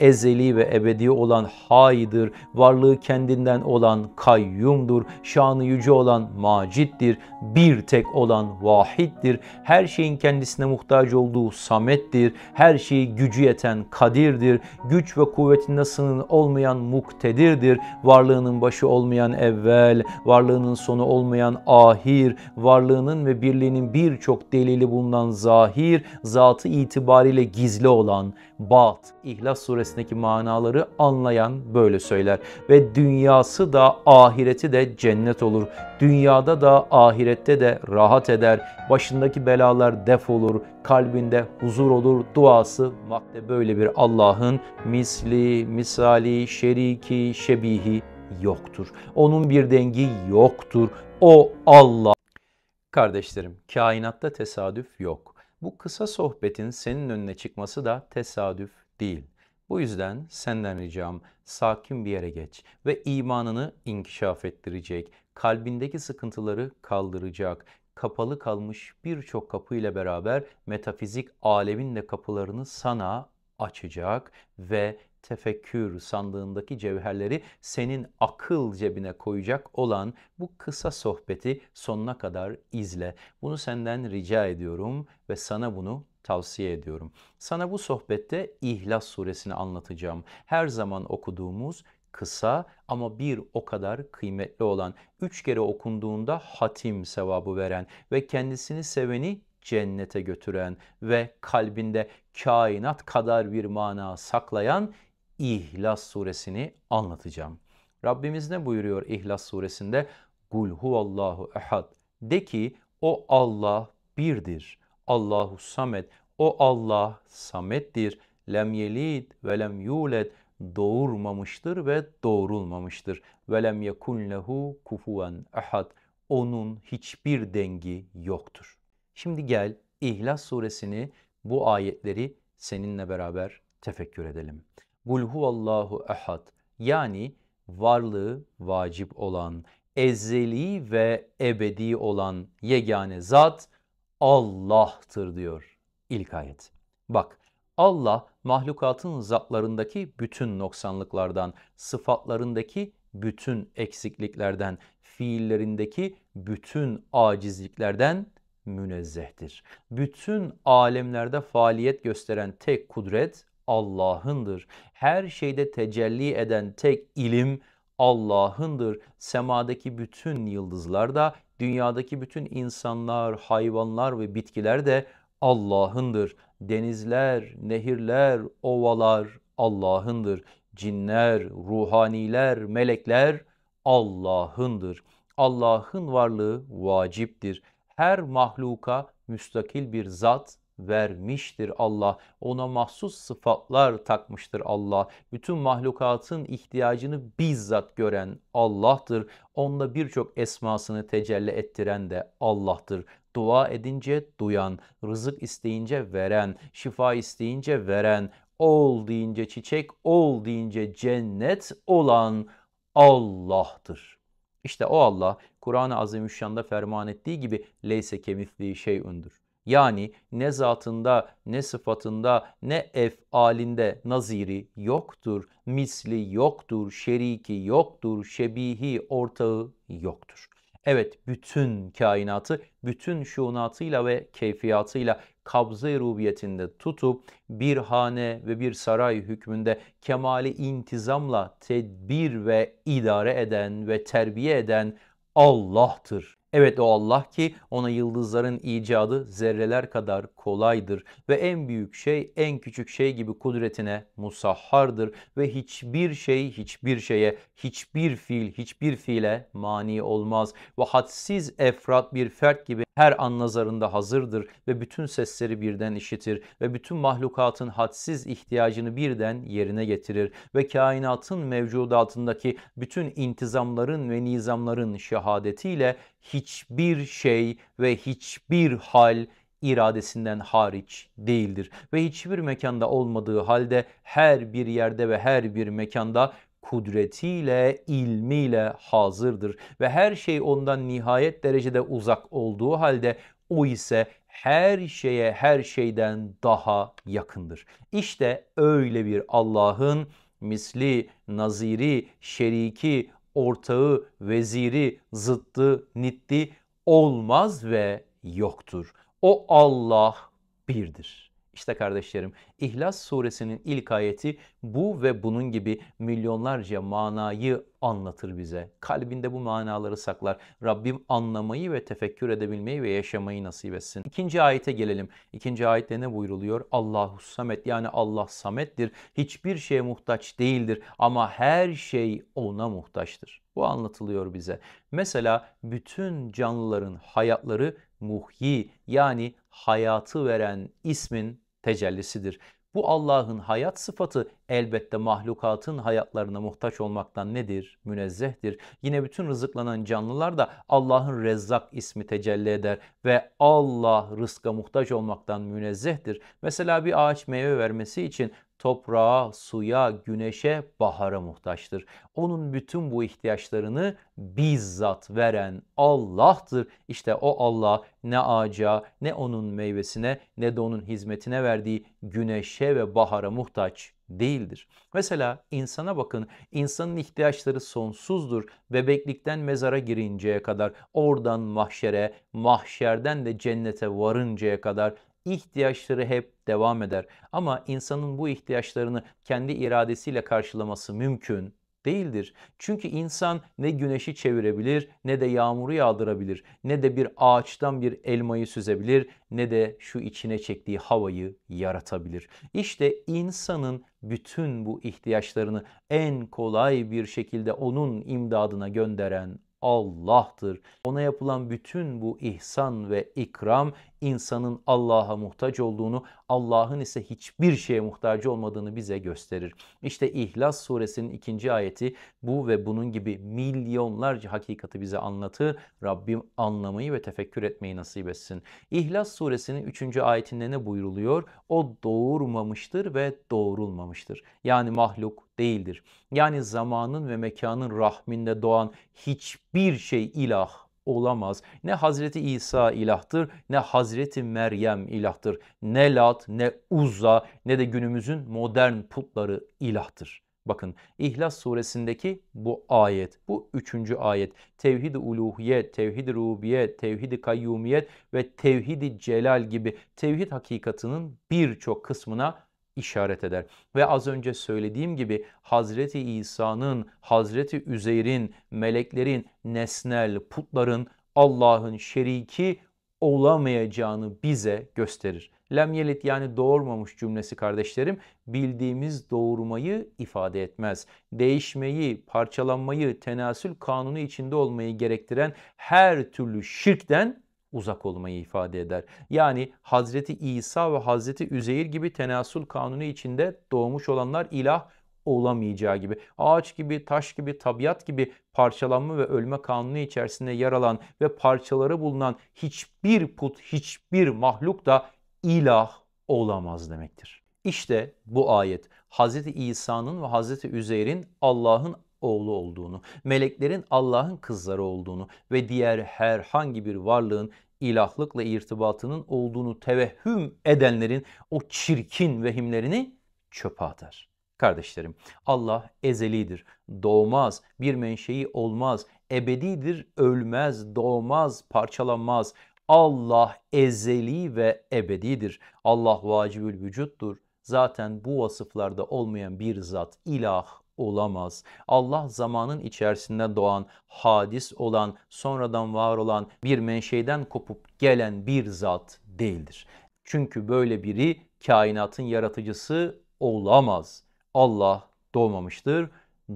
ezeli ve ebedi olan haydır, varlığı kendinden olan kayyumdur, şanı yüce olan Maciddir, bir tek olan vahittir, her şeyin kendisine muhtaç olduğu samettir, her şeyi gücü yeten kadirdir, güç ve kuvvetinde sınır olmayan muktedirdir, varlığının başı olmayan evvel, varlığının sonu olmayan ahir, varlığının ve birliğinin birçok delili bundan zahir, zatı itibariyle gizli olan bat, ihlas suresindeki manaları anlayan böyle söyler. Ve dünyası da ahireti de cennet olur. Dünyada da ahirette de rahat eder. Başındaki belalar def olur. Kalbinde huzur olur. Duası makde böyle bir Allah'ın misli, misali, şeriki, şebihi yoktur. Onun bir dengi yoktur. O Allah. Kardeşlerim, kainatta tesadüf yok. Bu kısa sohbetin senin önüne çıkması da tesadüf değil. O yüzden senden ricam sakin bir yere geç ve imanını inkişaf ettirecek, kalbindeki sıkıntıları kaldıracak, kapalı kalmış birçok kapı ile beraber metafizik alemin de kapılarını sana açacak ve tefekkür sandığındaki cevherleri senin akıl cebine koyacak olan bu kısa sohbeti sonuna kadar izle. Bunu senden rica ediyorum ve sana bunu tavsiye ediyorum. Sana bu sohbette İhlas suresini anlatacağım. Her zaman okuduğumuz kısa ama bir o kadar kıymetli olan, üç kere okunduğunda hatim sevabı veren ve kendisini seveni cennete götüren ve kalbinde kainat kadar bir mana saklayan İhlas suresini anlatacağım. Rabbimiz ne buyuruyor İhlas suresinde? Kul huvallahu ehad. De ki o Allah birdir. Allahu samet. O Allah samettir. Lem yelid ve lem yulet. Doğurmamıştır ve doğrulmamıştır. Ve lem yekun lehu kufuven ehad. Onun hiçbir dengi yoktur. Şimdi gel İhlas suresini bu ayetleri seninle beraber tefekkür edelim. Kul huvallahu ehad yani varlığı vacip olan, ezeli ve ebedi olan yegane zat Allah'tır diyor ilk ayet. Bak Allah mahlukatın zatlarındaki bütün noksanlıklardan, sıfatlarındaki bütün eksikliklerden, fiillerindeki bütün acizliklerden münezzehtir. Bütün alemlerde faaliyet gösteren tek kudret Allah'ındır. Her şeyde tecelli eden tek ilim Allah'ındır. Semadaki bütün yıldızlar da, dünyadaki bütün insanlar, hayvanlar ve bitkiler de Allah'ındır. Denizler, nehirler, ovalar Allah'ındır. Cinler, ruhaniler, melekler Allah'ındır. Allah'ın varlığı vaciptir. Her mahluka müstakil bir zat vermiştir Allah. Ona mahsus sıfatlar takmıştır Allah. Bütün mahlukatın ihtiyacını bizzat gören Allah'tır. Onda birçok esmasını tecelli ettiren de Allah'tır. Dua edince duyan, rızık isteyince veren, şifa isteyince veren, ol deyince çiçek, ol deyince cennet olan Allah'tır. İşte o Allah Kur'an-ı Azimüşşan'da ferman ettiği gibi leyse kemifliği şey öndür. Yani ne zatında, ne sıfatında, ne efalinde naziri yoktur, misli yoktur, şeriki yoktur, şebihi ortağı yoktur. Evet bütün kainatı bütün şunatıyla ve keyfiyatıyla kabze rubiyetinde tutup bir hane ve bir saray hükmünde kemali intizamla tedbir ve idare eden ve terbiye eden Allah'tır. Evet o Allah ki ona yıldızların icadı zerreler kadar kolaydır ve en büyük şey en küçük şey gibi kudretine musahhardır ve hiçbir şey hiçbir şeye hiçbir fiil hiçbir fiile mani olmaz ve hadsiz efrat bir fert gibi her an nazarında hazırdır ve bütün sesleri birden işitir ve bütün mahlukatın hadsiz ihtiyacını birden yerine getirir ve kainatın mevcudatındaki bütün intizamların ve nizamların şehadetiyle hiçbir şey ve hiçbir hal iradesinden hariç değildir ve hiçbir mekanda olmadığı halde her bir yerde ve her bir mekanda kudretiyle, ilmiyle hazırdır ve her şey ondan nihayet derecede uzak olduğu halde o ise her şeye her şeyden daha yakındır. İşte öyle bir Allah'ın misli, naziri, şeriki, ortağı, veziri, zıttı, nitti olmaz ve yoktur. O Allah birdir. İşte kardeşlerim İhlas suresinin ilk ayeti bu ve bunun gibi milyonlarca manayı anlatır bize. Kalbinde bu manaları saklar. Rabbim anlamayı ve tefekkür edebilmeyi ve yaşamayı nasip etsin. İkinci ayete gelelim. İkinci ayette ne buyruluyor? Allahu Samet yani Allah Samet'tir. Hiçbir şeye muhtaç değildir ama her şey ona muhtaçtır. Bu anlatılıyor bize. Mesela bütün canlıların hayatları muhyi yani hayatı veren ismin tecellisidir. Bu Allah'ın hayat sıfatı elbette mahlukatın hayatlarına muhtaç olmaktan nedir? Münezzehtir. Yine bütün rızıklanan canlılar da Allah'ın Rezzak ismi tecelli eder ve Allah rızka muhtaç olmaktan münezzehtir. Mesela bir ağaç meyve vermesi için toprağa, suya, güneşe, bahara muhtaçtır. Onun bütün bu ihtiyaçlarını bizzat veren Allah'tır. İşte o Allah ne ağaca, ne onun meyvesine, ne de onun hizmetine verdiği güneşe ve bahara muhtaç değildir. Mesela insana bakın. insanın ihtiyaçları sonsuzdur. Bebeklikten mezara girinceye kadar, oradan mahşere, mahşerden de cennete varıncaya kadar ihtiyaçları hep devam eder. Ama insanın bu ihtiyaçlarını kendi iradesiyle karşılaması mümkün değildir. Çünkü insan ne güneşi çevirebilir, ne de yağmuru yağdırabilir, ne de bir ağaçtan bir elmayı süzebilir, ne de şu içine çektiği havayı yaratabilir. İşte insanın bütün bu ihtiyaçlarını en kolay bir şekilde onun imdadına gönderen Allah'tır. Ona yapılan bütün bu ihsan ve ikram insanın Allah'a muhtaç olduğunu, Allah'ın ise hiçbir şeye muhtaç olmadığını bize gösterir. İşte İhlas suresinin ikinci ayeti bu ve bunun gibi milyonlarca hakikati bize anlatır. Rabbim anlamayı ve tefekkür etmeyi nasip etsin. İhlas suresinin üçüncü ayetinde ne buyruluyor? O doğurmamıştır ve doğrulmamıştır. Yani mahluk değildir. Yani zamanın ve mekanın rahminde doğan hiçbir şey ilah olamaz. Ne Hazreti İsa ilahtır, ne Hazreti Meryem ilahtır, ne Lat, ne Uzza, ne de günümüzün modern putları ilahtır. Bakın İhlas suresindeki bu ayet, bu üçüncü ayet tevhid-i uluhiyet, tevhid-i rubiyet, tevhid-i kayyumiyet ve tevhid-i celal gibi tevhid hakikatının birçok kısmına işaret eder. Ve az önce söylediğim gibi Hazreti İsa'nın, Hazreti Üzeyr'in, meleklerin, nesnel, putların, Allah'ın şeriki olamayacağını bize gösterir. Lem yelit yani doğurmamış cümlesi kardeşlerim bildiğimiz doğurmayı ifade etmez. Değişmeyi, parçalanmayı, tenasül kanunu içinde olmayı gerektiren her türlü şirkten uzak olmayı ifade eder. Yani Hazreti İsa ve Hazreti Üzeyir gibi tenasul kanunu içinde doğmuş olanlar ilah olamayacağı gibi. Ağaç gibi, taş gibi, tabiat gibi parçalanma ve ölme kanunu içerisinde yer alan ve parçaları bulunan hiçbir put, hiçbir mahluk da ilah olamaz demektir. İşte bu ayet Hz. İsa'nın ve Hz. Üzeyr'in Allah'ın oğlu olduğunu, meleklerin Allah'ın kızları olduğunu ve diğer herhangi bir varlığın ilahlıkla irtibatının olduğunu tevehhüm edenlerin o çirkin vehimlerini çöpe atar. Kardeşlerim Allah ezelidir, doğmaz, bir menşei olmaz, ebedidir, ölmez, doğmaz, parçalanmaz. Allah ezeli ve ebedidir. Allah vacibül vücuttur. Zaten bu vasıflarda olmayan bir zat ilah olamaz. Allah zamanın içerisinde doğan, hadis olan, sonradan var olan bir menşeiden kopup gelen bir zat değildir. Çünkü böyle biri kainatın yaratıcısı olamaz. Allah doğmamıştır,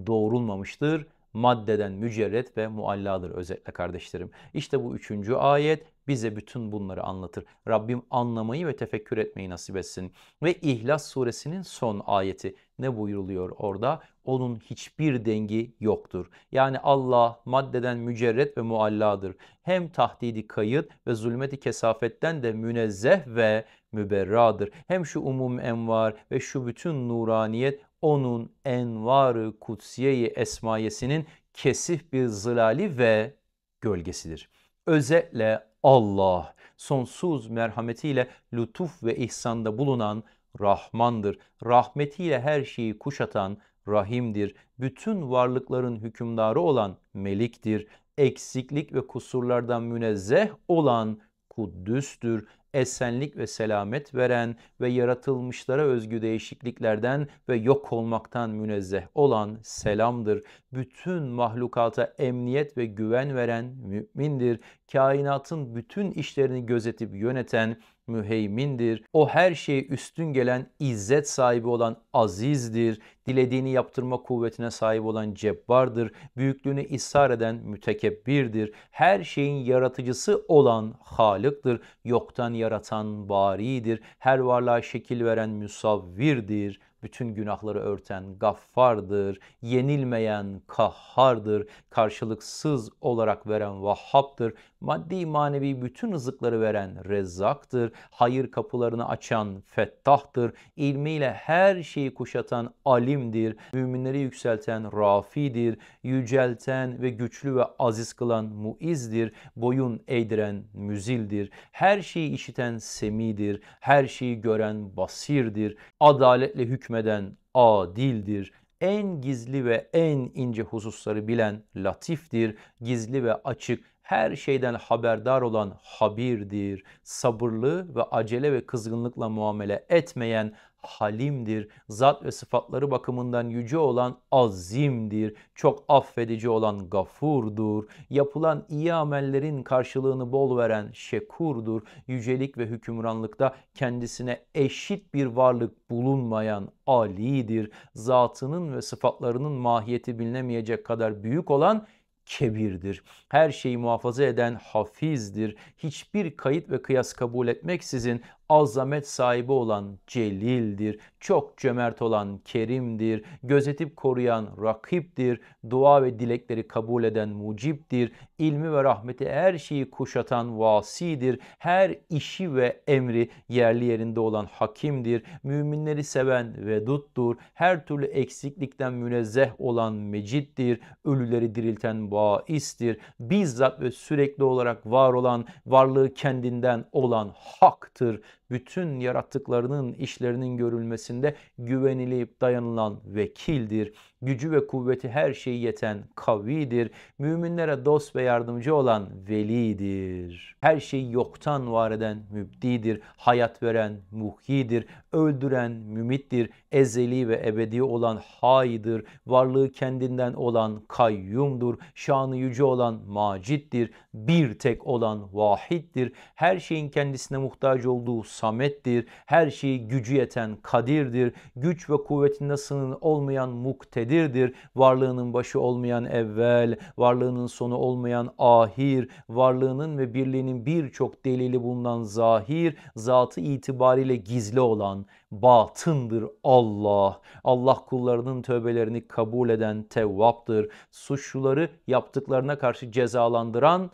doğrulmamıştır, maddeden mücerret ve mualladır özetle kardeşlerim. İşte bu üçüncü ayet bize bütün bunları anlatır. Rabbim anlamayı ve tefekkür etmeyi nasip etsin. Ve İhlas suresinin son ayeti ne buyuruluyor orada? Onun hiçbir dengi yoktur. Yani Allah maddeden mücerret ve mualladır. Hem tahdidi kayıt ve zulmeti kesafetten de münezzeh ve müberradır. Hem şu umum envar ve şu bütün nuraniyet onun envarı kutsiyeyi esmayesinin kesif bir zilali ve gölgesidir. Özetle Allah sonsuz merhametiyle lütuf ve ihsanda bulunan Rahmandır. Rahmetiyle her şeyi kuşatan Rahim'dir. Bütün varlıkların hükümdarı olan Melik'tir. Eksiklik ve kusurlardan münezzeh olan kuddüstür, esenlik ve selamet veren ve yaratılmışlara özgü değişikliklerden ve yok olmaktan münezzeh olan selamdır. Bütün mahlukata emniyet ve güven veren mümindir. Kainatın bütün işlerini gözetip yöneten müheymindir. O her şeye üstün gelen, izzet sahibi olan azizdir. Dilediğini yaptırma kuvvetine sahip olan cebbardır. Büyüklüğünü ishar eden mütekebbirdir. Her şeyin yaratıcısı olan halıktır. Yoktan yaratan baridir. Her varlığa şekil veren müsavvirdir bütün günahları örten gaffardır, yenilmeyen kahhardır, karşılıksız olarak veren vahhaptır, maddi manevi bütün rızıkları veren rezzaktır, hayır kapılarını açan fettahtır, ilmiyle her şeyi kuşatan alimdir, müminleri yükselten rafidir, yücelten ve güçlü ve aziz kılan muizdir, boyun eğdiren müzildir, her şeyi işiten semidir, her şeyi gören basirdir, adaletle hükmen hükmeden adildir. En gizli ve en ince hususları bilen latiftir. Gizli ve açık her şeyden haberdar olan habirdir. Sabırlı ve acele ve kızgınlıkla muamele etmeyen halimdir. Zat ve sıfatları bakımından yüce olan azimdir. Çok affedici olan gafurdur. Yapılan iyi amellerin karşılığını bol veren şekurdur. Yücelik ve hükümranlıkta kendisine eşit bir varlık bulunmayan alidir. Zatının ve sıfatlarının mahiyeti bilinemeyecek kadar büyük olan kebirdir. Her şeyi muhafaza eden hafizdir. Hiçbir kayıt ve kıyas kabul etmeksizin azamet sahibi olan celildir. Çok cömert olan kerimdir. Gözetip koruyan rakiptir. Dua ve dilekleri kabul eden muciptir. ilmi ve rahmeti her şeyi kuşatan vasidir. Her işi ve emri yerli yerinde olan hakimdir. Müminleri seven veduttur. Her türlü eksiklikten münezzeh olan meciddir. Ölüleri dirilten baistir. Bizzat ve sürekli olarak var olan, varlığı kendinden olan haktır bütün yarattıklarının işlerinin görülmesinde güvenilip dayanılan vekildir gücü ve kuvveti her şeyi yeten kavidir. Müminlere dost ve yardımcı olan velidir. Her şeyi yoktan var eden mübdidir. Hayat veren muhyidir. Öldüren mümittir. Ezeli ve ebedi olan haydır. Varlığı kendinden olan kayyumdur. Şanı yüce olan maciddir, Bir tek olan vahiddir. Her şeyin kendisine muhtaç olduğu samettir. Her şeyi gücü yeten kadirdir. Güç ve kuvvetinde sınır olmayan muktedir kadirdir. Varlığının başı olmayan evvel, varlığının sonu olmayan ahir, varlığının ve birliğinin birçok delili bulunan zahir, zatı itibariyle gizli olan batındır Allah. Allah kullarının tövbelerini kabul eden tevvaptır. Suçluları yaptıklarına karşı cezalandıran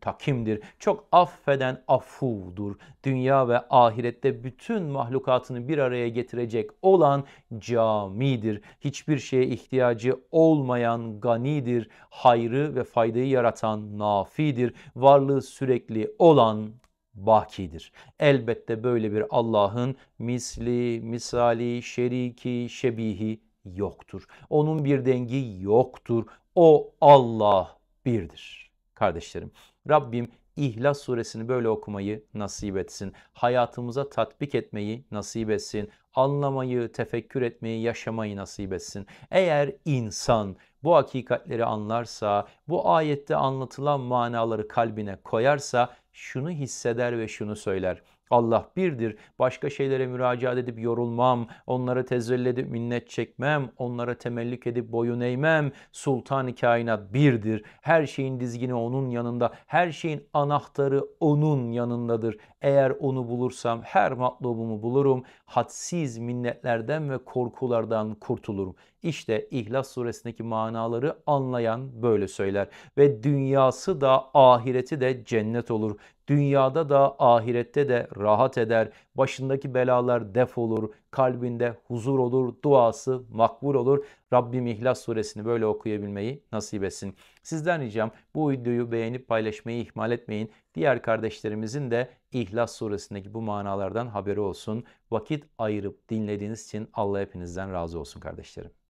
takimdir. Çok affeden afudur. Dünya ve ahirette bütün mahlukatını bir araya getirecek olan camidir. Hiçbir şeye ihtiyacı olmayan ganidir. Hayrı ve faydayı yaratan nafidir. Varlığı sürekli olan bakidir. Elbette böyle bir Allah'ın misli, misali, şeriki, şebihi yoktur. Onun bir dengi yoktur. O Allah birdir. Kardeşlerim Rabbim İhlas suresini böyle okumayı nasip etsin. Hayatımıza tatbik etmeyi nasip etsin. Anlamayı, tefekkür etmeyi, yaşamayı nasip etsin. Eğer insan bu hakikatleri anlarsa, bu ayette anlatılan manaları kalbine koyarsa şunu hisseder ve şunu söyler. Allah birdir. Başka şeylere müracaat edip yorulmam, onlara tezellül edip minnet çekmem, onlara temellik edip boyun eğmem. Sultan-ı kainat birdir. Her şeyin dizgini onun yanında, her şeyin anahtarı onun yanındadır. Eğer onu bulursam her matlubumu bulurum. Hadsiz minnetlerden ve korkulardan kurtulurum. İşte İhlas suresindeki manaları anlayan böyle söyler ve dünyası da ahireti de cennet olur. Dünyada da ahirette de rahat eder. Başındaki belalar def olur. Kalbinde huzur olur. Duası makbul olur. Rabbim İhlas suresini böyle okuyabilmeyi nasip etsin. Sizden ricam bu videoyu beğenip paylaşmayı ihmal etmeyin. Diğer kardeşlerimizin de İhlas suresindeki bu manalardan haberi olsun. Vakit ayırıp dinlediğiniz için Allah hepinizden razı olsun kardeşlerim.